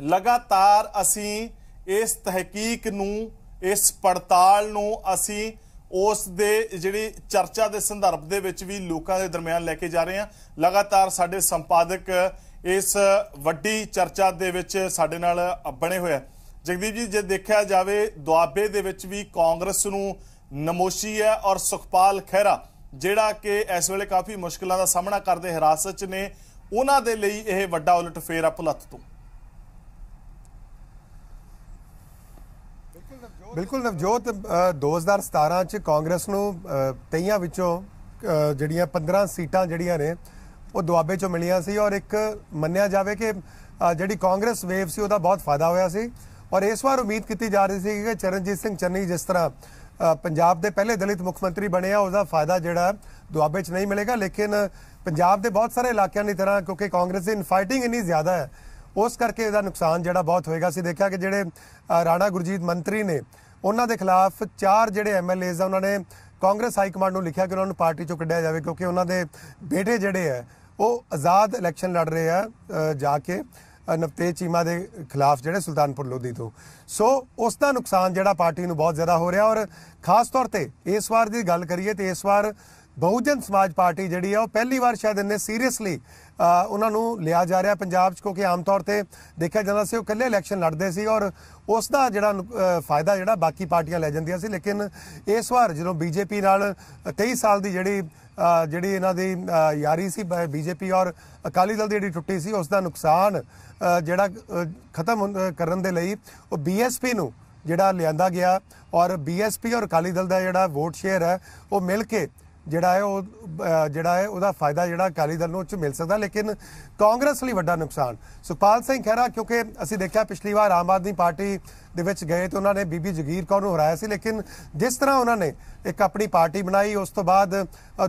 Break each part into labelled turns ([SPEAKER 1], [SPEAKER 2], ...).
[SPEAKER 1] ਲਗਾਤਾਰ ਅਸੀਂ ਇਸ ਤਹਿਕੀਕ ਨੂੰ ਇਸ ਪੜਤਾਲ ਨੂੰ ਅਸੀਂ ਉਸ ਦੇ ਜਿਹੜੀ ਚਰਚਾ ਦੇ ਸੰਦਰਭ ਦੇ ਵਿੱਚ ਵੀ ਲੋਕਾਂ ਦੇ ਦਰਮਿਆਨ ਲੈ ਕੇ ਜਾ ਰਹੇ ਹਾਂ ਲਗਾਤਾਰ ਸਾਡੇ ਸੰਪਾਦਕ ਇਸ ਵੱਡੀ ਚਰਚਾ ਦੇ ਵਿੱਚ ਸਾਡੇ ਨਾਲ ਬਣੇ ਹੋਇਆ ਜਗਦੀਪ ਜੀ ਜੇ ਦੇਖਿਆ ਜਾਵੇ ਦੁਆਬੇ ਦੇ ਵਿੱਚ ਵੀ ਕਾਂਗਰਸ ਨੂੰ ਨਮੋਸ਼ੀ ਹੈ ਔਰ ਸੁਖਪਾਲ ਖਹਿਰਾ ਜਿਹੜਾ ਕਿ ਇਸ ਵੇਲੇ ਕਾਫੀ ਮੁਸ਼ਕਲਾਂ ਦਾ ਸਾਹਮਣਾ ਕਰਦੇ ਹਿਰਾਸਤ 'ਚ ਨੇ ਉਹਨਾਂ ਦੇ ਲਈ ਇਹ ਵੱਡਾ ਉਲਟਫੇਰ ਆ ਭੁਲੱਤ ਤੋਂ
[SPEAKER 2] ਬਿਲਕੁਲ ਨਵਜੋਤ 2017 ਚ ਕਾਂਗਰਸ ਨੂੰ ਤਈਆਂ ਵਿੱਚੋਂ ਜਿਹੜੀਆਂ 15 ਸੀਟਾਂ ਜਿਹੜੀਆਂ ਨੇ ਉਹ ਦੁਆਬੇ ਚੋਂ ਮਿਲੀਆਂ ਸੀ ਔਰ ਇੱਕ ਮੰਨਿਆ ਜਾਵੇ ਕਿ ਜਿਹੜੀ ਕਾਂਗਰਸ ਵੇਵ ਸੀ ਉਹਦਾ ਬਹੁਤ ਫਾਇਦਾ ਹੋਇਆ ਸੀ ਔਰ ਇਸ ਵਾਰ ਉਮੀਦ ਕੀਤੀ ਜਾ ਰਹੀ ਸੀ ਕਿ ਚਰਨਜੀਤ ਸਿੰਘ ਚੰਨੀ ਜਿਸ ਤਰ੍ਹਾਂ ਪੰਜਾਬ ਦੇ ਪਹਿਲੇ ਦਲਿਤ ਮੁੱਖ ਮੰਤਰੀ ਬਣੇ ਆ ਉਹਦਾ ਫਾਇਦਾ ਜਿਹੜਾ ਦੁਆਬੇ 'ਚ ਨਹੀਂ ਮਿਲੇਗਾ ਲੇਕਿਨ ਪੰਜਾਬ ਦੇ ਬਹੁਤ ਸਾਰੇ ਇਲਾਕਿਆਂ ਦੀ ਤਰ੍ਹਾਂ ਕਿਉਂਕਿ ਕਾਂਗਰਸ ਦੀ ਇਨਫਾਈਟਿੰਗ ਇੰਨੀ ਜ਼ਿਆਦਾ ਹੈ ਉਸ ਕਰਕੇ ਇਹਦਾ ਨੁਕਸਾਨ ਜਿਹੜਾ ਬਹੁਤ ਹੋਏਗਾ ਸੀ ਦੇਖਿਆ ਕਿ ਜਿਹੜੇ ਰਾਣਾ ਗੁਰਜੀਤ ਮੰਤਰੀ ਨੇ ਉਹਨਾਂ ਦੇ ਖਿਲਾਫ ਚਾਰ ਜਿਹੜੇ ਐਮਐਲਏਜ਼ ਆ ਉਹਨਾਂ ਨੇ ਕਾਂਗਰਸ ਹਾਈ ਕਮਾਂਡ ਨੂੰ ਲਿਖਿਆ ਕਿ ਉਹਨਾਂ ਨੂੰ ਪਾਰਟੀ ਚੋਂ ਕੱਢਿਆ ਜਾਵੇ ਕਿਉਂਕਿ ਉਹਨਾਂ ਦੇ ਬੇਟੇ ਜਿਹੜੇ ਆ ਉਹ ਆਜ਼ਾਦ ਇਲੈਕਸ਼ਨ ਲੜ ਰਹੇ ਆ ਜਾ ਕੇ ਨਵਤੇਜ ਚੀਮਾ ਦੇ ਖਿਲਾਫ ਜਿਹੜੇ ਸੁਲਤਾਨਪੁਰ ਲੋਧੀ ਤੋਂ ਸੋ ਉਸ ਦਾ ਨੁਕਸਾਨ ਜਿਹੜਾ ਪਾਰਟੀ ਨੂੰ ਬਹੁਤ ਜ਼ਿਆਦਾ ਹੋ ਰਿਹਾ ਔਰ ਖਾਸ ਤੌਰ ਤੇ ਇਸ ਵਾਰ ਦੀ ਗੱਲ ਕਰੀਏ ਤੇ ਇਸ ਵਾਰ ਬਹੁਜਨ ਸਮਾਜ ਪਾਰਟੀ ਜਿਹੜੀ ਆ ਉਹ ਪਹਿਲੀ ਵਾਰ ਸ਼ਾਇਦ ਇਹਨੇ ਸੀਰੀਅਸਲੀ ਉਹਨਾਂ ਨੂੰ ਲਿਆ ਜਾ ਰਿਹਾ ਪੰਜਾਬ 'ਚ ਕਿਉਂਕਿ ਆਮ ਤੌਰ ਤੇ ਦੇਖਿਆ ਜਾਂਦਾ ਸੀ ਉਹ ਇਕੱਲੇ ਇਲੈਕਸ਼ਨ ਲੜਦੇ ਸੀ ਔਰ ਉਸ ਦਾ ਜਿਹੜਾ ਫਾਇਦਾ ਜਿਹੜਾ ਬਾਕੀ ਪਾਰਟੀਆਂ ਲੈ ਜਾਂਦੀਆਂ ਸੀ ਲੇਕਿਨ ਇਸ ਵਾਰ ਜਦੋਂ ਬੀਜੇਪੀ ਨਾਲ 23 ਸਾਲ ਦੀ ਜਿਹੜੀ ਜਿਹੜੀ ਇਹਨਾਂ ਦੀ ਯਾਰੀ ਸੀ ਬੀਜੇਪੀ ਔਰ ਅਕਾਲੀ ਦਲ ਦੀ ਜਿਹੜੀ ਟੁੱਟੀ ਸੀ ਉਸ ਦਾ ਨੁਕਸਾਨ ਜਿਹੜਾ ਖਤਮ ਕਰਨ ਦੇ ਲਈ ਉਹ ਬੀਐਸਪੀ ਨੂੰ ਜਿਹੜਾ ਲਿਆਂਦਾ ਗਿਆ ਔਰ ਬੀਐਸਪੀ ਔਰ ਅਕਾਲੀ ਦਲ ਦਾ ਜਿਹੜਾ ਵੋਟ ਸ਼ੇਅਰ ਹੈ ਉਹ ਮਿਲ ਕੇ ਜਿਹੜਾ ਹੈ ਉਹ ਜਿਹੜਾ ਹੈ ਉਹਦਾ ਫਾਇਦਾ ਜਿਹੜਾ ਅਕਾਲੀ ਦਲ ਨੂੰ ਉੱਚ ਮਿਲ ਸਕਦਾ ਲੇਕਿਨ ਕਾਂਗਰਸ ਲਈ ਵੱਡਾ ਨੁਕਸਾਨ ਸੁਖਪਾਲ ਸਿੰਘ ਖਹਿਰਾ ਕਿਉਂਕਿ ਅਸੀਂ ਦੇਖਿਆ ਪਿਛਲੀ ਵਾਰ ਆਮ ਆਦਮੀ ਪਾਰਟੀ ਦੇ ਵਿੱਚ ਗਏ ਤੇ ਉਹਨਾਂ ਨੇ ਬੀਬੀ ਜਗੀਰ ਕੌਰ ਨੂੰ ਹਰਾਇਆ ਸੀ ਲੇਕਿਨ ਜਿਸ ਤਰ੍ਹਾਂ ਉਹਨਾਂ ਨੇ ਇੱਕ ਆਪਣੀ ਪਾਰਟੀ ਬਣਾਈ ਉਸ ਤੋਂ ਬਾਅਦ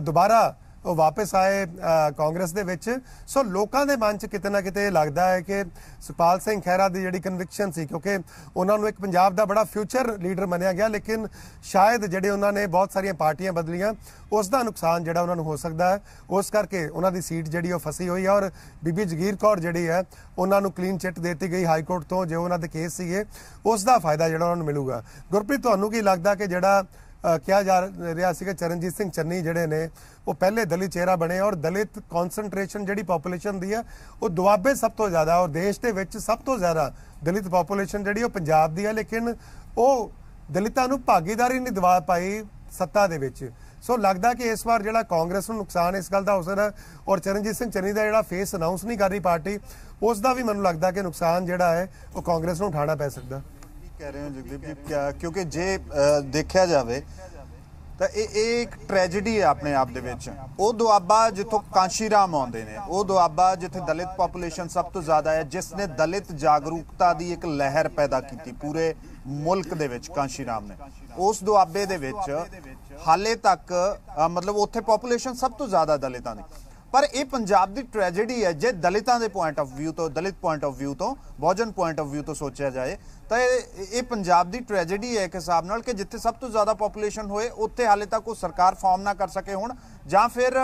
[SPEAKER 2] ਦੁਬਾਰਾ ਉਹ ਵਾਪਸ ਆਏ ਕਾਂਗਰਸ ਦੇ ਵਿੱਚ ਸੋ ਲੋਕਾਂ ਦੇ ਮਨ 'ਚ ਕਿਤੇ ਨਾ ਕਿਤੇ ਲੱਗਦਾ ਹੈ ਕਿ ਸੁਪਾਲ ਸਿੰਘ ਖਹਿਰਾ ਦੀ ਜਿਹੜੀ ਕਨਵਿਕਸ਼ਨ ਸੀ ਕਿਉਂਕਿ ਉਹਨਾਂ ਨੂੰ ਇੱਕ ਪੰਜਾਬ ਦਾ ਬੜਾ ਫਿਊਚਰ ਲੀਡਰ ਮੰਨਿਆ ਗਿਆ ਲੇਕਿਨ ਸ਼ਾਇਦ ਜਿਹੜੇ ਉਹਨਾਂ ਨੇ ਬਹੁਤ ਸਾਰੀਆਂ ਪਾਰਟੀਆਂ ਬਦਲੀਆਂ ਉਸ ਦਾ ਨੁਕਸਾਨ ਜਿਹੜਾ ਉਹਨਾਂ ਨੂੰ ਹੋ ਸਕਦਾ ਹੈ ਉਸ ਕਰਕੇ ਉਹਨਾਂ ਦੀ ਸੀਟ ਜਿਹੜੀ ਉਹ ਫਸੀ ਹੋਈ ਹੈ ਔਰ ਬੀਬੀ ਜਗੀਰ ਕੌਰ ਜਿਹੜੀ ਹੈ ਉਹਨਾਂ ਨੂੰ ਕਲੀਨ ਚਿੱਟ ਦਿੱਤੀ ਗਈ ਹਾਈ ਕੋਰਟ ਤੋਂ ਜੋ ਉਹਨਾਂ ਦੇ ਕੇਸ ਸੀਗੇ ਉਸ ਦਾ ਫਾਇਦਾ ਜਿਹੜਾ ਉਹਨਾਂ ਨੂੰ ਮਿਲੂਗਾ ਗੁਰਪ੍ਰੀਤ ਤੁਹਾਨੂੰ ਕੀ ਲੱਗਦਾ ਕਿ ਜਿਹੜਾ ਕਿਹਾ ਜਾ ਰਿਹਾ ਸੀਗਾ ਚਰਨਜੀਤ ਸਿੰਘ ਚੰਨੀ ਜਿਹੜੇ ਨੇ ਉਹ ਪਹਿਲੇ ਦਲਿਤ ਚਿਹਰਾ ਬਣੇ ਔਰ ਦਲਿਤ ਕਨਸੈਂਟ੍ਰੇਸ਼ਨ ਜਿਹੜੀ ਪੋਪੂਲੇਸ਼ਨ ਦੀ ਹੈ ਉਹ ਦੁਆਬੇ ਸਭ ਤੋਂ ਜ਼ਿਆਦਾ ਔਰ ਦੇਸ਼ ਦੇ ਵਿੱਚ ਸਭ ਤੋਂ ਜ਼ਿਆਦਾ ਦਲਿਤ ਪੋਪੂਲੇਸ਼ਨ ਜਿਹੜੀ ਉਹ ਪੰਜਾਬ ਦੀ ਹੈ ਲੇਕਿਨ ਉਹ ਦਲਿਤਾਂ ਨੂੰ ਭਾਗੀਦਾਰੀ ਨਹੀਂ ਦਿਵਾ ਪਾਈ ਸੱਤਾ ਦੇ ਵਿੱਚ ਸੋ ਲੱਗਦਾ ਕਿ ਇਸ ਵਾਰ ਜਿਹੜਾ ਕਾਂਗਰਸ ਨੂੰ ਨੁਕਸਾਨ ਇਸ ਗੱਲ ਦਾ ਹੋ ਸਕਦਾ ਔਰ ਚਰਨਜੀਤ ਸਿੰਘ ਚੰਨੀ ਦਾ ਜਿਹੜਾ ਫੇਸ ਅਨਾਉਂਸ ਨਹੀਂ ਕਰ ਰਹੀ ਪਾਰਟੀ ਉਸ ਦਾ ਵੀ ਮੈਨੂੰ ਲੱਗਦਾ ਕਿ ਨੁਕਸਾਨ ਜਿਹੜਾ ਹੈ ਉਹ ਕਾਂਗਰਸ ਨੂੰ ਉਠਾਣਾ ਪੈ ਸਕਦਾ
[SPEAKER 1] ਕਹਿ ਰਹੇ ਹੋ ਜਗਦੀਪ ਜੀ ਕਿਆ ਕਿਉਂਕਿ ਜੇ ਦੇਖਿਆ ਜਾਵੇ ਤਾਂ ਇਹ ਇਹ ਇੱਕ ਟ੍ਰੈਜੇਡੀ ਹੈ ਆਪਣੇ ਆਪ ਦੇ ਵਿੱਚ ਉਹ ਦੁਆਬਾ ਜਿੱਥੋਂ ਕਾਂਸ਼ੀਰਾਮ ਆਉਂਦੇ ਨੇ ਉਹ ਦੁਆਬਾ ਜਿੱਥੇ ਦਲਿਤ ਪੋਪੂਲੇਸ਼ਨ ਸਭ ਤੋਂ ਜ਼ਿਆਦਾ ਹੈ ਜਿਸ ਨੇ ਦਲਿਤ ਜਾਗਰੂਕਤਾ ਦੀ ਇੱਕ ਲਹਿਰ ਪੈਦਾ ਕੀਤੀ ਪੂਰੇ ਮੁਲਕ ਦੇ ਵਿੱਚ ਕਾਂਸ਼ੀਰਾਮ ਨੇ ਉਸ ਦੁਆਬੇ ਦੇ ਵਿੱਚ ਹਾਲੇ ਤੱਕ ਮਤਲਬ ਉੱਥੇ ਪੋਪੂਲੇਸ਼ਨ ਸਭ ਤੋਂ ਜ਼ਿਆਦਾ ਦਲਿਤਾਂ ਦੀ ਪਰ ਇਹ ਪੰਜਾਬ ਦੀ ਟ੍ਰੈਜੇਡੀ ਹੈ ਜੇ ਦਲਿਤਾਂ ਦੇ ਪੁਆਇੰਟ ਆਫ View ਤੋਂ ਦਲਿਤ ਪੁਆਇੰਟ ਆਫ View ਤੋਂ ਬੋਜਨ ਪੁਆਇੰਟ ਆਫ View ਤੋਂ ਸੋਚਿਆ ਜਾਏ ਤਾਂ ਇਹ ਪੰਜਾਬ ਦੀ ਟ੍ਰੈਜੇਡੀ ਹੈ ਇੱਕ ਹਿਸਾਬ ਨਾਲ ਕਿ ਜਿੱਥੇ ਸਭ ਤੋਂ ਜ਼ਿਆਦਾ ਪੋਪੂਲੇਸ਼ਨ ਹੋਏ ਉੱਥੇ ਹਾਲੇ ਤੱਕ ਉਹ ਸਰਕਾਰ ਫਾਰਮ ਨਾ ਕਰ ਸਕੇ ਹੁਣ ਜਾਂ ਫਿਰ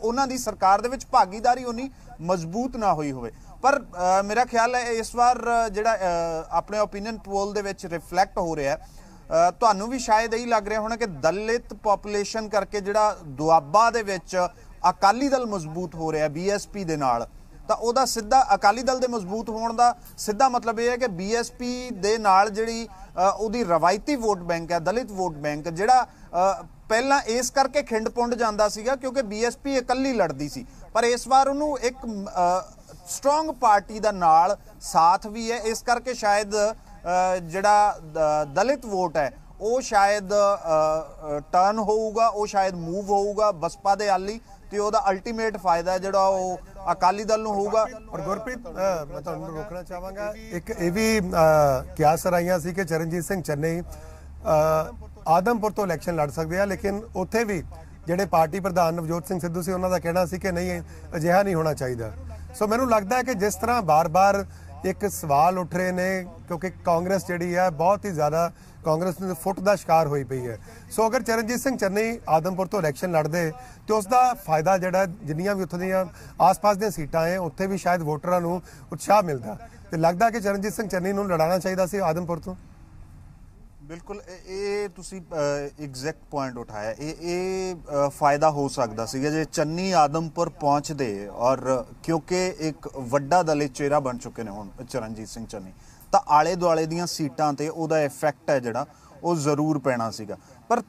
[SPEAKER 1] ਉਹਨਾਂ ਦੀ ਸਰਕਾਰ ਦੇ ਵਿੱਚ ਭਾਗੀਦਾਰੀ ਉਨੀ ਮਜ਼ਬੂਤ ਨਾ ਹੋਈ ਹੋਵੇ ਪਰ ਮੇਰਾ ਖਿਆਲ ਹੈ ਇਸ ਵਾਰ ਜਿਹੜਾ ਆਪਣੇ ਓਪੀਨੀਅਨ ਪੋਲ ਦੇ ਵਿੱਚ ਰਿਫਲੈਕਟ ਹੋ ਰਿਹਾ ਹੈ ਤੁਹਾਨੂੰ ਵੀ ਸ਼ਾਇਦ ਇਹੀ ਲੱਗ ਰਿਹਾ ਹੋਣਾ ਕਿ ਦਲਿਤ ਪੋਪੂਲੇਸ਼ਨ ਕਰਕੇ ਜਿਹੜਾ ਦੁਆਬਾ ਦੇ ਵਿੱਚ ਅਕਾਲੀ ਦਲ ਮਜ਼ਬੂਤ ਹੋ ਰਿਹਾ ਬੀਐਸਪੀ ਦੇ ਨਾਲ ਤਾਂ ਉਹਦਾ ਸਿੱਧਾ ਅਕਾਲੀ ਦਲ ਦੇ ਮਜ਼ਬੂਤ ਹੋਣ ਦਾ ਸਿੱਧਾ ਮਤਲਬ ਇਹ ਹੈ ਕਿ ਬੀਐਸਪੀ ਦੇ ਨਾਲ ਜਿਹੜੀ ਉਹਦੀ ਰਵਾਇਤੀ ਵੋਟ ਬੈਂਕ ਹੈ ਦਲਿਤ ਵੋਟ ਬੈਂਕ ਜਿਹੜਾ ਪਹਿਲਾਂ ਇਸ ਕਰਕੇ ਖਿੰਡ ਪੁੰਡ ਜਾਂਦਾ ਸੀਗਾ ਕਿਉਂਕਿ ਬੀਐਸਪੀ ਇਕੱਲੀ ਲੜਦੀ ਸੀ ਪਰ ਇਸ ਵਾਰ ਉਹਨੂੰ ਇੱਕ ਸਟਰੋਂਗ ਪਾਰਟੀ ਦਾ ਨਾਲ ਸਾਥ ਵੀ ਹੈ ਇਸ ਕਰਕੇ ਸ਼ਾਇਦ ਜਿਹੜਾ ਦਲਿਤ ਵੋਟ ਹੈ ਉਹ ਸ਼ਾਇਦ ਟਰਨ ਹੋਊਗਾ ਉਹ ਸ਼ਾਇਦ ਮੂਵ ਹੋਊਗਾ ਬਸਪਾ ਦੇ ਆਲੀ ਤੇ ਉਹਦਾ ਅਲਟੀਮੇਟ ਫਾਇਦਾ ਜਿਹੜਾ ਉਹ ਅਕਾਲੀ ਦਲ ਨੂੰ ਹੋਊਗਾ ਪਰ ਗੁਰਪ੍ਰੀਤ
[SPEAKER 2] ਮੈਂ ਤੁਹਾਨੂੰ ਰੋਕਣਾ ਚਾਹਾਂਗਾ ਇੱਕ ਇਹ ਵੀ ਕਿਆ ਸਰਾਈਆਂ ਸੀ ਕਿ ਚਰਨਜੀਤ ਸਿੰਘ ਚੰਨੇ ਆਦਮਪੁਰ ਤੋਂ ਇਲੈਕਸ਼ਨ ਲੜ ਸਕਦੇ ਆ ਲੇਕਿਨ ਉੱਥੇ ਵੀ ਜਿਹੜੇ ਪਾਰਟੀ ਪ੍ਰਧਾਨ ਨਵਜੋਤ ਸਿੰਘ ਸਿੱਧੂ ਸੀ ਉਹਨਾਂ ਦਾ ਕਹਿਣਾ ਸੀ ਕਿ ਨਹੀਂ ਅਜਿਹਾ ਨਹੀਂ ਹੋਣਾ ਚਾਹੀਦਾ ਸੋ ਮੈਨੂੰ ਲੱਗਦਾ ਹੈ ਕਿ ਜਿਸ ਤਰ੍ਹਾਂ ਬਾਰ-ਬਾਰ ਇੱਕ ਸਵਾਲ ਉੱਠ ਰਹੇ ਨੇ ਕਿਉਂਕਿ ਕਾਂਗਰਸ ਜਿਹੜੀ ਹੈ ਬਹੁਤ ਹੀ ਜ਼ਿਆਦਾ ਕਾਂਗਰਸ ਨੂੰ ਫੁੱਟ ਦਾ ਸ਼ਿਕਾਰ ਹੋਈ ਪਈ ਹੈ ਸੋ ਅਗਰ ਚਰਨਜੀਤ ਸਿੰਘ ਚੰਨੀ ਆਦਮਪੁਰ ਤੋਂ ਇਲੈਕਸ਼ਨ ਲੜਦੇ ਤੇ ਉਸ ਦਾ ਫਾਇਦਾ ਜਿਹੜਾ ਜਿੰਨੀਆਂ ਵੀ ਉੱਥੇ ਦੀਆਂ ਆਸ-ਪਾਸ ਦੀਆਂ ਸੀਟਾਂ ਐ ਉੱਥੇ ਵੀ ਸ਼ਾਇਦ ਵੋਟਰਾਂ ਨੂੰ ਉਤਸ਼ਾਹ ਮਿਲਦਾ ਤੇ ਲੱਗਦਾ ਕਿ ਚਰਨਜੀਤ ਸਿੰਘ ਚੰਨੀ ਨੂੰ ਲੜਾਉਣਾ ਚਾਹੀਦਾ ਸੀ ਆਦਮਪੁਰ ਤੋਂ
[SPEAKER 1] ਬਿਲਕੁਲ ਇਹ ਤੁਸੀਂ ਐਗਜ਼ੈਕਟ ਪੁਆਇੰਟ ਉਠਾਇਆ ਇਹ ਇਹ ਫਾਇਦਾ ਹੋ ਸਕਦਾ ਸੀਗਾ ਜੇ ਚੰਨੀ ਆਦਮਪੁਰ ਪਹੁੰਚਦੇ ਔਰ ਕਿਉਂਕਿ ਇੱਕ ਵੱਡਾ ਦਲੇ ਚਿਹਰਾ ਬਣ ਚੁੱਕੇ ਨੇ ਹੁਣ ਚਰਨਜੀਤ ਸਿੰਘ ਚੰਨੀ ਤਾਂ ਆਲੇ ਦੁਆਲੇ ਦੀਆਂ ਸੀਟਾਂ ਤੇ ਉਹਦਾ ਇਫੈਕਟ ਹੈ ਜਿਹੜਾ ਉਹ ਜ਼ਰੂਰ ਪੈਣਾ ਸੀਗਾ ਪਰ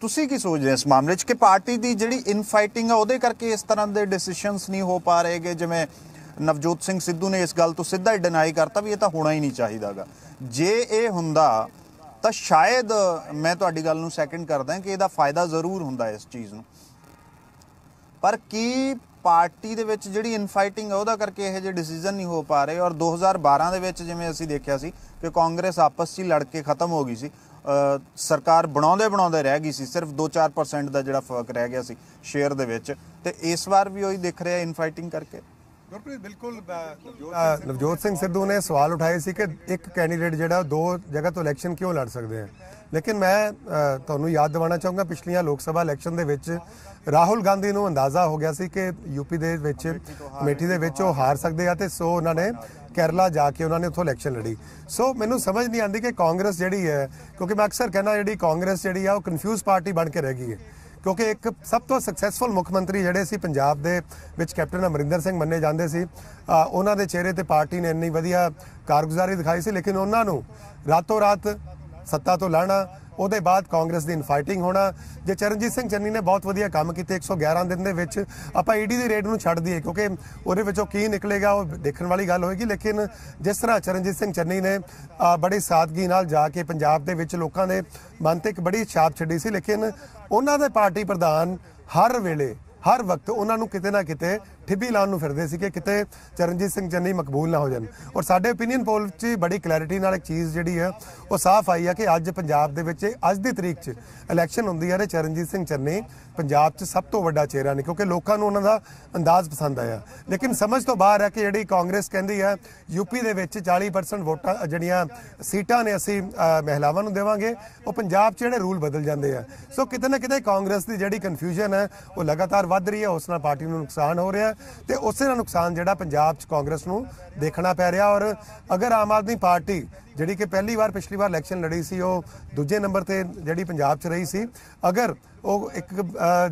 [SPEAKER 1] ਤੁਸੀਂ ਕੀ ਸੋਚਦੇ ਹੋ ਇਸ ਮਾਮਲੇ 'ਚ ਕਿ ਪਾਰਟੀ ਦੀ ਜਿਹੜੀ ਇਨਫਾਈਟਿੰਗ ਆ ਉਹਦੇ ਕਰਕੇ ਇਸ ਤਰ੍ਹਾਂ ਦੇ ਡਿਸੀਜਨਸ ਨਹੀਂ ਹੋ ਪਾ ਰਹੇਗੇ ਜਿਵੇਂ ਨਵਜੋਤ ਸਿੰਘ ਸਿੱਧੂ ਨੇ ਇਸ ਗੱਲ ਤੋਂ ਸਿੱਧਾ ਹੀ ਡਿਨਾਈ ਕਰਤਾ ਵੀ ਇਹ ਤਾਂ ਹੋਣਾ ਹੀ ਨਹੀਂ ਚਾਹੀਦਾਗਾ ਜੇ ਇਹ ਹੁੰਦਾ ਤਾਂ ਸ਼ਾਇਦ ਮੈਂ ਤੁਹਾਡੀ ਗੱਲ ਨੂੰ ਸੈਕਿੰਡ ਕਰਦਾ ਕਿ ਇਹਦਾ ਫਾਇਦਾ ਜ਼ਰੂਰ ਹੁੰਦਾ ਇਸ ਚੀਜ਼ ਨੂੰ ਪਰ ਕੀ ਪਾਰਟੀ ਦੇ ਵਿੱਚ ਜਿਹੜੀ ਇਨਫਾਈਟਿੰਗ ਹੈ ਉਹਦਾ ਕਰਕੇ ਇਹ ਜਿਹੇ ਡਿਸੀਜਨ ਨਹੀਂ ਹੋ ਪਾ ਰਹੇ ਔਰ 2012 ਦੇ ਵਿੱਚ ਜਿਵੇਂ ਅਸੀਂ ਦੇਖਿਆ ਸੀ ਕਿ ਕਾਂਗਰਸ ਆਪਸ ਵਿੱਚ ਲੜ ਕੇ ਖਤਮ ਹੋ ਗਈ ਸੀ ਸਰਕਾਰ ਬਣਾਉਂਦੇ ਬਣਾਉਂਦੇ ਰਹਿ ਗਈ ਸੀ ਸਿਰਫ 2-4% ਦਾ ਜਿਹੜਾ ਫਰਕ ਰਹਿ ਗਿਆ ਸੀ ਸ਼ੇਅਰ ਦੇ ਵਿੱਚ ਤੇ ਇਸ ਵਾਰ ਵੀ ਉਹੀ ਦਿਖ ਰਿਹਾ ਇਨਫਾਈਟਿੰਗ ਕਰਕੇ
[SPEAKER 2] ਗੁਰਪ੍ਰੀਤ ਬਿਲਕੁਲ ਨਵਜੋਤ ਸਿੰਘ ਸਿੱਧੂ ਨੇ ਸਵਾਲ ਉਠਾਏ ਸੀ ਕਿ ਇੱਕ ਕੈਂਡੀਡੇਟ ਜਿਹੜਾ ਦੋ ਜਗ੍ਹਾ ਤੋਂ ਇਲੈਕਸ਼ਨ ਕਿਉਂ ਲੜ ਸਕਦੇ ਆ ਲੇਕਿਨ ਮੈਂ ਤੁਹਾਨੂੰ ਯਾਦ ਦਿਵਾਉਣਾ ਚਾਹੂੰਗਾ ਪਿਛਲੀਆਂ ਲੋਕ ਸਭਾ ਇਲੈਕਸ਼ਨ ਦੇ ਵਿੱਚ ਰਾਹੁਲ ਗਾਂਧੀ ਨੂੰ ਅੰਦਾਜ਼ਾ ਹੋ ਗਿਆ ਸੀ ਕਿ ਯੂਪੀ ਦੇ ਵਿੱਚ ਮੇਠੀ ਦੇ ਵਿੱਚ ਉਹ ਹਾਰ ਸਕਦੇ ਆ ਤੇ ਸੋ ਉਹਨਾਂ ਨੇ ਕੇਰਲਾ ਜਾ ਕੇ ਉਹਨਾਂ ਨੇ ਉੱਥੋਂ ਇਲੈਕਸ਼ਨ ਲੜੀ ਸੋ ਮੈਨੂੰ ਸਮਝ ਨਹੀਂ ਆਉਂਦੀ ਕਿ ਕਾਂਗਰਸ ਜਿਹੜੀ ਹੈ ਕਿਉਂਕਿ ਮੈਂ ਅਕਸਰ ਕਹਿੰਦਾ ਜਿਹੜੀ ਕਾਂਗਰਸ ਜਿਹੜੀ ਆ ਉਹ ਕਨਫਿਊਜ਼ ਪਾਰਟੀ ਬਣ ਕੇ ਰਹਿ ਗਈ ਹੈ ਕਿਉਂਕਿ ਇੱਕ ਸਭ ਤੋਂ ਸਕਸੈਸਫੁਲ ਮੁੱਖ ਮੰਤਰੀ ਜਿਹੜੇ ਸੀ ਪੰਜਾਬ ਦੇ ਵਿੱਚ ਕੈਪਟਨ ਅਮਰਿੰਦਰ ਸਿੰਘ ਮੰਨੇ ਜਾਂਦੇ ਸੀ ਉਹਨਾਂ ਦੇ ਚਿਹਰੇ ਤੇ ਪਾਰਟੀ ਨੇ ਇੰਨੀ ਵਧੀਆ ਕਾਰਗੁਜ਼ਾਰੀ ਦਿਖਾਈ ਸੀ ਲੇਕਿਨ ਉਹਨਾਂ ਨੂੰ ਰਾਤੋਂ ਰਾਤ ਸੱਤਾ ਤੋਂ ਲਾਣਾ ਉਹਦੇ ਬਾਅਦ ਕਾਂਗਰਸ ਦੀ ਇਨਫਾਈਟਿੰਗ ਹੋਣਾ ਜੇ ਚਰਨਜੀਤ ਸਿੰਘ ਚੰਨੀ ਨੇ ਬਹੁਤ ਵਧੀਆ ਕੰਮ ਕੀਤੇ 111 ਦਿਨ ਦੇ ਵਿੱਚ ਆਪਾਂ ਈਡੀ ਦੀ ਰੇਡ ਨੂੰ ਛੱਡ ਦਈਏ ਕਿਉਂਕਿ ਉਹਦੇ ਵਿੱਚੋਂ ਕੀ ਨਿਕਲੇਗਾ ਉਹ ਦੇਖਣ ਵਾਲੀ ਗੱਲ ਹੋਏਗੀ ਲੇਕਿਨ ਜਿਸ ਤਰ੍ਹਾਂ ਚਰਨਜੀਤ ਸਿੰਘ ਚੰਨੀ ਨੇ ਬੜੀ ਸਾਦਗੀ ਨਾਲ ਜਾ ਕੇ ਪੰਜਾਬ ਦੇ ਵਿੱਚ ਲੋਕਾਂ ਦੇ ਮਨ ਤੇ ਇੱਕ ਬੜੀ ਛਾਪ ਛੱਡੀ ਸੀ ਲੇਕਿਨ ਉਹਨਾਂ ਦੇ ਪਾਰਟੀ ਪ੍ਰਧਾਨ ਹਰ ਵੇਲੇ ਹਰ ਵਕਤ ਉਹਨਾਂ ਨੂੰ ਕਿਤੇ ਨਾ ਕਿਤੇ ਠਿੱਬੀ ਲਾਉਣ ਨੂੰ ਫਿਰਦੇ ਸੀ ਕਿ ਕਿਤੇ ਚਰਨਜੀਤ ਸਿੰਘ ਜੰਨੀ ਮਕਬੂਲ ਨਾ ਹੋ ਜਾਣ ਔਰ ਸਾਡੇ ਓਪੀਨੀਅਨ ਪੋਲ 'ਚ ਬੜੀ ਕਲੈਰਿਟੀ ਨਾਲ ਇੱਕ ਚੀਜ਼ ਜਿਹੜੀ ਹੈ ਉਹ ਸਾਫ਼ ਆਈ ਹੈ ਕਿ ਅੱਜ ਪੰਜਾਬ ਦੇ ਵਿੱਚ ਅੱਜ ਦੀ ਤਰੀਕ 'ਚ ਇਲੈਕਸ਼ਨ ਹੁੰਦੀ ਹੈ ਤੇ ਚਰਨਜੀਤ ਸਿੰਘ ਚੰਨੀ ਪੰਜਾਬ 'ਚ ਸਭ ਤੋਂ ਵੱਡਾ ਚਿਹਰਾ ਨੇ ਕਿਉਂਕਿ ਲੋਕਾਂ ਨੂੰ ਉਹਨਾਂ ਦਾ ਅੰਦਾਜ਼ ਪਸੰਦ ਆਇਆ ਲੇਕਿਨ ਸਮਝ ਤੋਂ ਬਾਹਰ ਹੈ ਕਿ ਜਿਹੜੀ ਕਾਂਗਰਸ ਕਹਿੰਦੀ ਹੈ ਯੂਪੀ ਦੇ ਵਿੱਚ 40% ਵੋਟਾਂ ਜਿਹੜੀਆਂ ਸੀਟਾਂ ਨੇ ਅਸੀਂ ਮਹਿਲਾਵਾਂ ਨੂੰ ਦੇਵਾਂਗੇ ਉਹ ਪੰਜਾਬ 'ਚ ਜਿਹੜੇ ਰੂਲ ਬਦਲ ਜਾਂਦੇ ਆ ਸੋ ਕਿਤੇ ਨਾ ਕਿਤੇ ਕਾਂਗਰਸ ਦੀ ਜਿਹੜੀ ਕਨਫਿਊਜ਼ਨ ਹੈ ਉਹ ਲਗਾਤਾਰ ਵੱਧ ਰਹੀ ਹੈ ਉਸ ਨਾਲ ਪਾਰਟੀ ਨੂੰ ਨੁਕਸਾਨ ਹੋ ਰਿਹਾ ਤੇ ਉਸੇ ਦਾ ਨੁਕਸਾਨ ਜਿਹੜਾ ਪੰਜਾਬ 'ਚ ਕਾਂਗਰਸ ਨੂੰ ਦੇਖਣਾ ਪੈ ਰਿਹਾ ਔਰ ਅਗਰ ਆਮ ਆਦਮੀ ਪਾਰਟੀ ਜਿਹੜੀ ਕਿ ਪਹਿਲੀ ਵਾਰ ਪਿਛਲੀ ਵਾਰ ਇਲੈਕਸ਼ਨ ਲੜੀ ਸੀ ਉਹ ਦੂਜੇ ਨੰਬਰ ਤੇ ਜਿਹੜੀ ਪੰਜਾਬ 'ਚ ਰਹੀ ਸੀ ਅਗਰ ਉਹ ਇੱਕ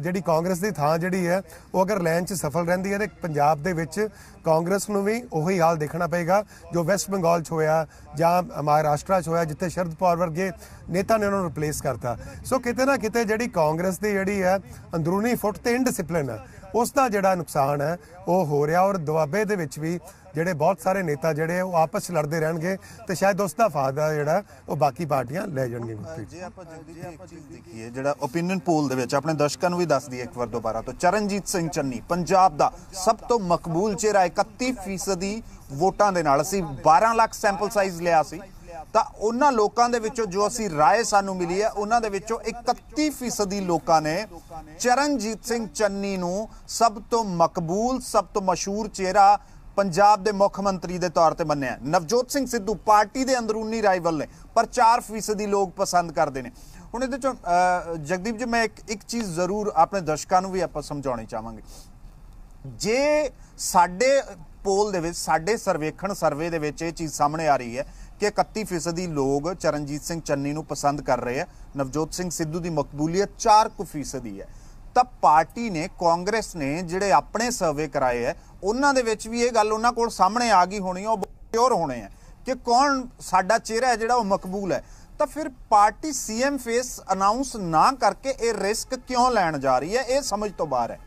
[SPEAKER 2] ਜਿਹੜੀ ਕਾਂਗਰਸ ਦੀ ਥਾਂ ਜਿਹੜੀ ਹੈ ਉਹ ਅਗਰ ਲੈਣ 'ਚ ਸਫਲ ਰਹਿੰਦੀ ਹੈ ਤੇ ਪੰਜਾਬ ਦੇ ਵਿੱਚ ਕਾਂਗਰਸ ਨੂੰ ਵੀ ਉਹੀ ਹਾਲ ਦੇਖਣਾ ਪਏਗਾ ਜੋ ਵੈਸਟ ਬੰਗਾਲ 'ਚ ਹੋਇਆ ਜਾਂ ਮਹਾਰਾਸ਼ਟਰ 'ਚ ਹੋਇਆ ਜਿੱਥੇ ਸ਼ਰਦ ਪਾਵਰ ਵਰਗੇ ਨੇਤਾ ਨੇ ਉਹਨਾਂ ਨੂੰ ਰਿਪਲੇਸ ਕਰਤਾ ਸੋ ਕਿਤੇ ਨਾ ਕਿਤੇ ਜਿਹੜੀ ਕਾਂਗਰਸ ਦੀ ਜਿਹੜੀ ਹੈ ਅੰਦਰੂਨੀ ਫੁੱਟ ਤੇ ਇਨਡਿਸਪਲਿਨ ਹੈ ਉਸ ਦਾ ਜਿਹੜਾ ਨੁਕਸਾਨ ਹੈ ਉਹ ਹੋ ਰਿਹਾ ਔਰ ਦੁਆਬੇ ਦੇ ਵਿੱਚ ਵੀ ਜਿਹੜੇ ਬਹੁਤ ਸਾਰੇ ਨੇਤਾ ਜਿਹੜੇ ਉਹ ਆਪਸ ਲੜਦੇ ਰਹਿਣਗੇ ਤੇ ਸ਼ਾਇਦ ਉਸ ਦਾ ਫਾਇਦਾ ਜਿਹੜਾ ਉਹ ਬਾਕੀ ਪਾਰਟੀਆਂ ਲੈ ਜਾਣਗੀਆਂ
[SPEAKER 1] ਜੇ ਆਪਾਂ ਜਲਦੀ ਜੇ ਆਪਾਂ ਚੀਜ਼ ਦੇਖੀਏ ਜਿਹੜਾ opinion poll ਦੇ ਵਿੱਚ ਆਪਣੇ ਦਰਸ਼ਕਾਂ ਨੂੰ ਵੀ ਦੱਸ ਦਈਏ ਇੱਕ ਵਾਰ ਦੁਬਾਰਾ ਤੋਂ ਚਰਨਜੀਤ ਸਿੰਘ ਚੰਨੀ ਪੰਜਾਬ ਦਾ ਸਭ ਤੋਂ ਮਕਬੂਲ ਚਿਹਰਾ 31% ਦੀ ਵੋਟਾਂ ਦੇ ਨਾਲ ਅਸੀਂ 12 ਲੱਖ ਸੈਂਪਲ ਸਾਈਜ਼ ਲਿਆ ਸੀ ਤਾਂ ਉਹਨਾਂ ਲੋਕਾਂ ਦੇ ਵਿੱਚੋਂ ਜੋ ਅਸੀਂ رائے ਸਾਨੂੰ ਮਿਲੀ ਹੈ ਉਹਨਾਂ ਦੇ ਵਿੱਚੋਂ 31% ਦੀ ਲੋਕਾਂ ਨੇ ਚਰਨਜੀਤ ਸਿੰਘ ਚੰਨੀ ਨੂੰ ਸਭ ਤੋਂ ਮਕਬੂਲ ਸਭ ਤੋਂ ਮਸ਼ਹੂਰ ਚਿਹਰਾ ਪੰਜਾਬ ਦੇ ਮੁੱਖ ਮੰਤਰੀ ਦੇ ਤੌਰ ਤੇ ਮੰਨਿਆ ਨਵਜੋਤ ਸਿੰਘ ਸਿੱਧੂ ਪਾਰਟੀ ਦੇ ਅੰਦਰੂਨੀ ਰਾਈਵਲ ਨੇ ਪਰ 4% ਦੀ ਲੋਕ ਪਸੰਦ ਕਰਦੇ ਨੇ ਹੁਣ ਇਹਦੇ ਚੋਂ ਜਗਦੀਪ ਜੀ ਮੈਂ ਇੱਕ ਇੱਕ ਚੀਜ਼ ਜ਼ਰੂਰ ਆਪਣੇ ਦਰਸ਼ਕਾਂ ਨੂੰ ਵੀ ਆਪਾਂ ਸਮਝਾਉਣੀ ਚਾਹਾਂਗੇ ਜੇ ਸਾਡੇ ਪੋਲ ਦੇ ਵਿੱਚ ਸਾਡੇ ਸਰਵੇਖਣ ਸਰਵੇ ਦੇ ਵਿੱਚ ਇਹ ਚੀਜ਼ ਸਾਹਮਣੇ ਆ ਰਹੀ ਹੈ ਕਿ 31% ਦੀ ਲੋਕ ਚਰਨਜੀਤ ਸਿੰਘ ਚੰਨੀ ਨੂੰ ਪਸੰਦ ਕਰ ਰਹੇ ਆ ਨਵਜੋਤ ਸਿੰਘ ਸਿੱਧੂ ਦੀ ਮਕਬੂਲੀਅਤ 4% ਦੀ ਹੈ ਤਾਂ ਪਾਰਟੀ ਨੇ ਕਾਂਗਰਸ ਨੇ ਜਿਹੜੇ ਆਪਣੇ ਸਰਵੇ ਕਰਾਏ ਆ ਉਹਨਾਂ ਦੇ ਵਿੱਚ ਵੀ ਇਹ ਗੱਲ ਉਹਨਾਂ ਕੋਲ ਸਾਹਮਣੇ ਆ ਗਈ ਹੋਣੀ ਉਹ ਪਿਓਰ ਹੋਣੇ ਆ ਕਿ ਕੌਣ ਸਾਡਾ ਚਿਹਰਾ ਹੈ ਜਿਹੜਾ ਉਹ ਮਕਬੂਲ ਹੈ ਤਾਂ ਫਿਰ ਪਾਰਟੀ ਸੀਐਮ ਫੇਸ ਅਨਾਉਂਸ ਨਾ ਕਰਕੇ ਇਹ ਰਿਸਕ ਕਿਉਂ ਲੈਣ ਜਾ ਰਹੀ ਹੈ ਇਹ ਸਮਝ ਤੋਂ ਬਾਹਰ ਹੈ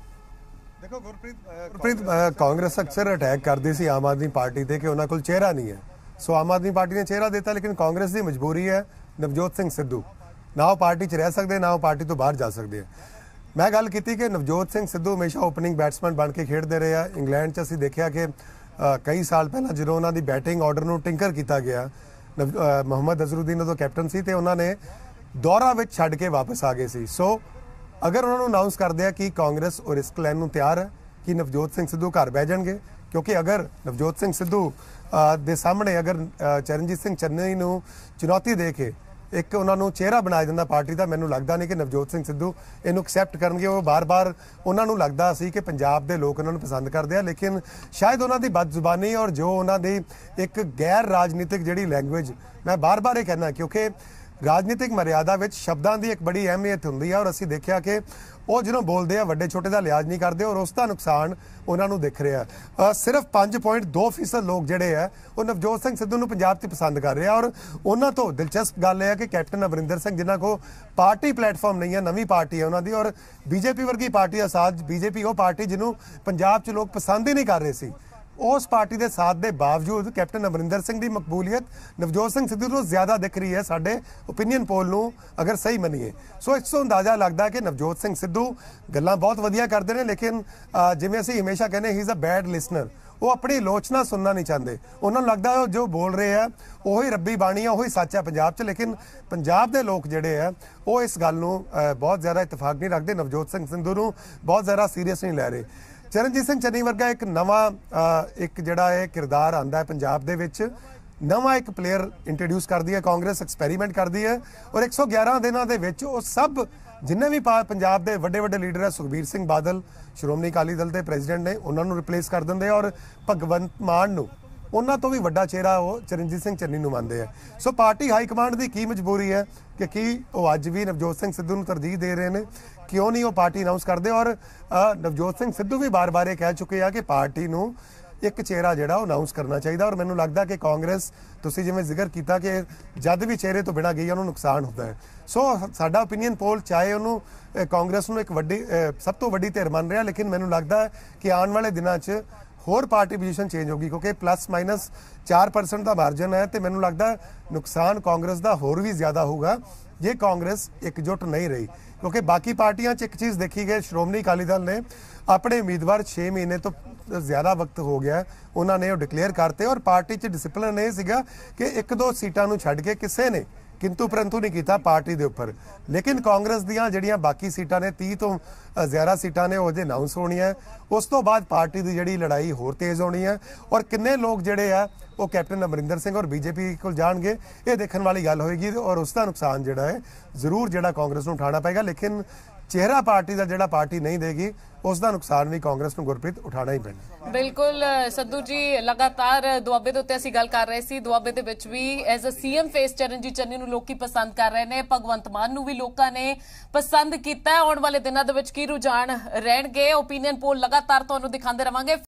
[SPEAKER 2] ਦੇਖੋ ਗੁਰਪ੍ਰੀਤ ਗੁਰਪ੍ਰੀਤ ਕਾਂਗਰਸ ਅਕਸਰ ਅਟੈਕ ਕਰਦੀ ਸੀ ਆਮ ਆਦਮੀ ਪਾਰਟੀ ਤੇ ਕਿ ਉਹਨਾਂ ਕੋਲ ਚਿਹਰਾ ਨਹੀਂ ਹੈ ਸੋ ਆਮ ਆਦਮੀ ਪਾਰਟੀ ਨੇ ਚਿਹਰਾ ਦਿੱਤਾ ਲੇਕਿਨ ਕਾਂਗਰਸ ਦੀ ਮਜਬੂਰੀ ਹੈ ਨਵਜੋਤ ਸਿੰਘ ਸਿੱਧੂ ਨਾ ਉਹ ਪਾਰਟੀ 'ਚ ਰਹਿ ਸਕਦੇ ਨਾ ਉਹ ਪਾਰਟੀ ਤੋਂ ਬਾਹਰ ਜਾ ਸਕਦੇ ਮੈਂ ਗੱਲ ਕੀਤੀ ਕਿ ਨਵਜੋਤ ਸਿੰਘ ਸਿੱਧੂ ਹਮੇਸ਼ਾ ਓਪਨਿੰਗ ਬੈਟਸਮੈਨ ਬਣ ਕੇ ਖੇਡਦੇ ਰਹੇ ਆ ਇੰਗਲੈਂਡ 'ਚ ਅਸੀਂ ਦੇਖਿਆ ਕਿ ਕਈ ਸਾਲ ਪਹਿਲਾਂ ਜਦੋਂ ਉਹਨਾਂ ਦੀ ਬੈਟਿੰਗ ਆਰਡਰ ਨੂੰ ਟਿੰਕਰ ਕੀਤਾ ਗਿਆ ਮੁਹੰਮਦ ਅਜ਼ਰੁਦੀਨ ਉਹ ਕੈਪਟਨ ਸੀ ਤੇ ਉਹਨਾਂ ਨੇ ਦੌਰਾ ਵਿੱਚ ਛੱਡ ਕੇ ਵਾਪਸ ਆ ਗਏ ਸੀ ਸੋ ਅਗਰ ਉਹਨਾਂ ਨੂੰ ਅਨਾਉਂਸ ਕਰਦੇ ਆ ਕਿ ਕਾਂਗਰਸ ਔਰ ਇਸ ਕਲੈਨ ਨੂੰ ਤਿਆਰ ਹੈ ਕਿ ਨਵਜੋਤ ਸਿੰਘ ਸਿੱਧੂ ਘਰ ਬਹਿ ਜਾਣਗੇ ਕਿਉਂਕਿ ਅਗਰ ਨਵਜੋਤ ਸਿੰਘ ਸਿੱਧੂ ਦੇ ਸਾਹਮਣੇ ਅਗਰ ਚਰਨਜੀਤ ਸਿੰਘ ਚੰਨੀ ਨੂੰ ਚੁਣੌਤੀ ਦੇ ਕੇ ਇੱਕ ਉਹਨਾਂ ਨੂੰ ਚਿਹਰਾ ਬਣਾ ਦਿੰਦਾ ਪਾਰਟੀ ਦਾ ਮੈਨੂੰ ਲੱਗਦਾ ਨਹੀਂ ਕਿ ਨਵਜੋਤ ਸਿੰਘ ਸਿੱਧੂ ਇਹਨੂੰ ਐਕਸੈਪਟ ਕਰਨਗੇ ਉਹ ਬਾਰ-ਬਾਰ ਉਹਨਾਂ ਨੂੰ ਲੱਗਦਾ ਸੀ ਕਿ ਪੰਜਾਬ ਦੇ ਲੋਕ ਉਹਨਾਂ ਨੂੰ ਪਸੰਦ ਕਰਦੇ ਆ ਲੇਕਿਨ ਸ਼ਾਇਦ ਉਹਨਾਂ ਦੀ ਬਦਜ਼ੁਬਾਨੀ ਔਰ ਜੋ ਉਹਨਾਂ ਦੀ ਇੱਕ ਗੈਰ ਰਾਜਨੀਤਿਕ ਜਿਹੜੀ ਲੈਂਗੁਏਜ ਮੈਂ ਬਾਰ-ਬਾਰ ਇਹ ਕਹਿਣਾ ਕਿਉਂਕਿ ਰਾਜਨੀਤਿਕ ਮਰਿਆਦਾ ਵਿੱਚ ਸ਼ਬਦਾਂ ਦੀ ਇੱਕ ਬੜੀ ਅਹਿਮੀਅਤ ਹੁੰਦੀ ਹੈ ਔਰ ਅਸੀਂ ਦੇਖਿਆ ਕਿ ਉਹ ਜਿਹਨੂੰ ਬੋਲਦੇ ਆ ਵੱਡੇ ਛੋਟੇ ਦਾ ਲਿਆਜ਼ ਨਹੀਂ ਕਰਦੇ ਔਰ ਉਸ ਦਾ ਨੁਕਸਾਨ ਉਹਨਾਂ ਨੂੰ ਦਿਖ ਰਿਹਾ ਸਿਰਫ 5.2% ਲੋਕ ਜਿਹੜੇ ਆ ਉਹ ਨਵਜੋਤ ਸਿੰਘ ਸਿੱਧੂ ਨੂੰ ਪੰਜਾਬ 'ਚ ਪਸੰਦ ਕਰ ਰਿਹਾ ਔਰ ਉਹਨਾਂ ਤੋਂ ਦਿਲਚਸਪ ਗੱਲ ਇਹ ਹੈ ਕਿ ਕੈਪਟਨ ਅਵਰਿੰਦਰ ਸਿੰਘ ਜਿਨ੍ਹਾਂ ਕੋ ਪਾਰਟੀ ਪਲੇਟਫਾਰਮ ਨਹੀਂ ਹੈ ਨਵੀਂ ਪਾਰਟੀ ਹੈ ਉਹਨਾਂ ਦੀ ਔਰ ਬੀਜੇਪੀ ਵਰਗੀ ਪਾਰਟੀ ਆ ਸਾਥ ਬੀਜੇਪੀ ਉਹ ਪਾਰਟੀ ਜਿਹਨੂੰ ਪੰਜਾਬ 'ਚ ਲੋਕ ਪਸੰਦ ਹੀ ਨਹੀਂ ਕਰ ਰਹੇ ਸੀ ਉਸ ਪਾਰਟੀ ਦੇ ਸਾਥ ਦੇ ਬਾਵਜੂਦ ਕੈਪਟਨ ਅਮਰਿੰਦਰ ਸਿੰਘ ਦੀ ਮਕਬੂਲੀਅਤ ਨਵਜੋਤ ਸਿੰਘ ਸਿੱਧੂ ਤੋਂ ਜ਼ਿਆਦਾ ਦਿਖ ਰਹੀ ਹੈ ਸਾਡੇ opinion poll ਨੂੰ ਅਗਰ ਸਹੀ ਮੰਨੀਏ ਸੋ ਇਸ ਤੋਂ ਅੰਦਾਜ਼ਾ ਲੱਗਦਾ ਕਿ ਨਵਜੋਤ ਸਿੰਘ ਸਿੱਧੂ ਗੱਲਾਂ ਬਹੁਤ ਵਧੀਆ ਕਰਦੇ ਨੇ ਲੇਕਿਨ ਜਿਵੇਂ ਅਸੀਂ ਹਮੇਸ਼ਾ ਕਹਿੰਦੇ he is a bad listener ਉਹ ਆਪਣੀ ਲੋਚਨਾ ਸੁਣਨਾ ਨਹੀਂ ਚਾਹੁੰਦੇ ਉਹਨਾਂ ਨੂੰ ਲੱਗਦਾ ਜੋ ਬੋਲ ਰਹੇ ਆ ਉਹੀ ਰੱਬੀ ਬਾਣੀ ਆ ਉਹੀ ਸੱਚ ਆ ਪੰਜਾਬ 'ਚ ਲੇਕਿਨ ਪੰਜਾਬ ਦੇ ਲੋਕ ਜਿਹੜੇ ਆ ਉਹ ਇਸ ਗੱਲ ਨੂੰ ਬਹੁਤ ਜ਼ਿਆਦਾ ਇਤਫਾਕ ਨਹੀਂ ਰੱਖਦੇ ਨਵਜੋਤ ਸਿੰਘ ਸਿੰਧੂ ਨੂੰ ਬਹੁਤ ਜ਼ਿਆਦਾ ਸੀਰੀਅਸ ਨਹੀਂ ਲੈ ਰਹੇ ਚਰਨਜੀਤ ਸਿੰਘ ਚੰਨੀ ਵਰਗਾ ਇੱਕ ਨਵਾਂ ਇੱਕ ਜਿਹੜਾ ਹੈ ਕਿਰਦਾਰ ਆਂਦਾ ਹੈ ਪੰਜਾਬ ਦੇ ਵਿੱਚ ਨਵਾਂ ਇੱਕ ਪਲੇਅਰ ਇੰਟਰੋਡਿਊਸ ਕਰਦੀ ਹੈ ਕਾਂਗਰਸ ਐਕਸਪੈਰੀਮੈਂਟ ਕਰਦੀ ਹੈ ਔਰ 111 ਦਿਨਾਂ ਦੇ ਵਿੱਚ ਉਹ ਸਭ ਜਿੰਨੇ ਵੀ ਪੰਜਾਬ ਦੇ ਵੱਡੇ ਵੱਡੇ ਲੀਡਰ ਹੈ ਸੁਖਬੀਰ ਸਿੰਘ ਬਾਦਲ ਸ਼੍ਰੋਮਣੀ ਅਕਾਲੀ ਦਲ ਦੇ ਪ੍ਰੈਜ਼ੀਡੈਂਟ ਨੇ ਉਹਨਾਂ ਨੂੰ ਰਿਪਲੇਸ ਕਰ ਦਿੰਦੇ ਔਰ ਭਗਵੰਤ ਮਾਨ ਨੂੰ ਉਹਨਾਂ ਤੋਂ ਵੀ ਵੱਡਾ ਚਿਹਰਾ ਉਹ ਚਰਨਜੀਤ ਸਿੰਘ ਚੰਨੀ ਨੂੰ ਮੰਨਦੇ ਆ ਸੋ ਪਾਰਟੀ ਹਾਈ ਕਮਾਂਡ ਦੀ ਕੀ ਮਜਬੂਰੀ ਹੈ ਕਿ ਕੀ ਉਹ ਅੱਜ ਵੀ ਨਵਜੋਤ ਸਿੰਘ ਸਿੱਧੂ ਨੂੰ ਤਰਜੀਹ ਦੇ ਰਹੇ ਨੇ ਕਿਉਂ ਨਹੀਂ ਉਹ ਪਾਰਟੀ ਅਨਾਉਂਸ ਕਰਦੇ ਔਰ ਨਵਜੋਤ ਸਿੰਘ ਸਿੱਧੂ ਵੀ ਬਾਰ-ਬਾਰ ਇਹ ਕਹਿ ਚੁੱਕੇ ਆ ਕਿ ਪਾਰਟੀ ਨੂੰ ਇੱਕ ਚਿਹਰਾ ਜਿਹੜਾ ਉਹ ਅਨਾਉਂਸ ਕਰਨਾ ਚਾਹੀਦਾ ਔਰ ਮੈਨੂੰ ਲੱਗਦਾ ਕਿ ਕਾਂਗਰਸ ਤੁਸੀਂ ਜਿਵੇਂ ਜ਼ਿਕਰ ਕੀਤਾ ਕਿ ਜਦ ਵੀ ਚਿਹਰੇ ਤੋਂ ਬਿਨਾ ਗਈ ਉਹਨੂੰ ਨੁਕਸਾਨ ਹੁੰਦਾ ਹੈ ਸੋ ਸਾਡਾ opinion poll ਚਾਹੇ ਉਹਨੂੰ ਕਾਂਗਰਸ ਨੂੰ ਇੱਕ ਵੱਡੀ ਸਭ ਤੋਂ ਵੱਡੀ ਧਿਰ ਮੰਨ ਰਿਹਾ ਲੇਕਿਨ ਮੈਨੂੰ ਲੱਗਦਾ ਕਿ ਆਉਣ ਵਾਲੇ ਦਿਨਾਂ 'ਚ ਹੋਰ ਪਾਰਟੀ ਪੋਜੀਸ਼ਨ ਚੇਂਜ ਹੋਗੀ ਕਿਉਂਕਿ ਪਲੱਸ ਮਾਈਨਸ 4% ਦਾ ਮਾਰਜਨ ਹੈ ਤੇ ਮੈਨੂੰ ਲੱਗਦਾ ਨੁਕਸਾਨ ਕਾਂਗਰਸ ਦਾ ਹੋਰ ਵੀ ਜ਼ਿਆਦਾ ਹੋਊਗਾ ਜੇ ਕਾਂਗਰਸ ਇਕਜੁੱਟ ਨਹੀਂ ਰਹੀ ਕਿਉਂਕਿ ਬਾਕੀ ਪਾਰਟੀਆਂ 'ਚ ਇੱਕ ਚੀਜ਼ ਦੇਖੀ ਗਈ ਸ਼੍ਰੋਮਣੀ ਅਕਾਲੀ ਦਲ ਨੇ ਆਪਣੇ ਉਮੀਦਵਾਰ 6 ਮਹੀਨੇ ਤੋਂ ਜ਼ਿਆਦਾ ਵਕਤ ਹੋ ਗਿਆ ਉਹਨਾਂ ਨੇ ਉਹ ਡਿਕਲੇਅਰ ਕਰਤੇ ਔਰ ਪਾਰਟੀ 'ਚ ਡਿਸਪਲਿਨ ਇਹ ਸੀਗਾ ਕਿ ਇੱਕ ਦੋ ਸੀਟਾਂ ਨੂੰ ਛੱਡ ਕੇ ਕਿਸੇ ਨੇ ਕਿੰਤੂ ਪਰੰਤੂ ਨਹੀਂ ਕੀਤਾ ਪਾਰਟੀ ਦੇ ਉੱਪਰ ਲੇਕਿਨ ਕਾਂਗਰਸ ਦੀਆਂ ਜਿਹੜੀਆਂ ਬਾਕੀ ਸੀਟਾਂ ਨੇ 30 ਤੋਂ ਜ਼ਿਆਦਾ ਸੀਟਾਂ ਨੇ ਜੇ ਅਨਾਉਂਸ ਹੋਣੀਆਂ ਉਸ ਤੋਂ ਬਾਅਦ ਪਾਰਟੀ ਦੀ ਜਿਹੜੀ ਲੜਾਈ ਹੋਰ ਤੇਜ਼ ਹੋਣੀ ਹੈ ਔਰ ਕਿੰਨੇ ਲੋਕ ਜਿਹੜੇ ਆ ਉਹ ਕੈਪਟਨ ਅਮਰਿੰਦਰ ਸਿੰਘ ਔਰ ਬੀਜੇਪੀ ਕੋਲ ਜਾਣਗੇ ਇਹ ਦੇਖਣ ਵਾਲੀ ਗੱਲ ਹੋਏਗੀ ਔਰ ਉਸ ਦਾ ਨੁਕਸਾਨ ਜਿਹੜਾ ਹੈ ਜ਼ਰੂਰ ਜਿਹੜਾ ਕਾਂਗਰਸ ਨੂੰ ਉਠਾਣਾ ਪਏਗਾ ਲੇਕਿਨ ਚਿਹਰਾ ਪਾਰਟੀ ਦਾ ਜਿਹੜਾ ਪਾਰਟੀ ਨਹੀਂ ਦੇਗੀ ਉਸ ਦਾ ਨੁਕਸਾਨ ਵੀ ਕਾਂਗਰਸ ਨੂੰ ਗੁਰਪ੍ਰੀਤ ਉਠਾਣਾ ਹੀ ਪੈਣਾ
[SPEAKER 1] ਬਿਲਕੁਲ ਸੱਧੂ ਜੀ ਲਗਾਤਾਰ ਦੁਆਬੇ ਦੇ ਉੱਤੇ ਅਸੀਂ ਗੱਲ ਕਰ ਰਹੇ ਸੀ ਦੁਆਬੇ ਦੇ ਵਿੱਚ ਵੀ as a CM face Charanjit Channi ਨੂੰ ਲੋਕੀ ਪਸੰਦ ਕਰ ਰਹੇ ਨੇ ਭਗਵੰਤ ਮਾਨ ਨੂੰ ਵੀ ਲੋਕਾਂ ਨੇ ਪਸੰਦ ਕੀਤਾ ਆਉਣ ਵਾਲੇ ਦਿਨਾਂ ਦੇ ਵਿੱਚ ਕੀ ਰੁਝਾਨ ਰਹਿਣਗੇ ਓਪੀਨੀਅਨ ਪੋਲ ਲਗਾਤਾਰ ਤੁਹਾਨੂੰ ਦਿਖਾਉਂਦੇ ਰਵਾਂਗੇ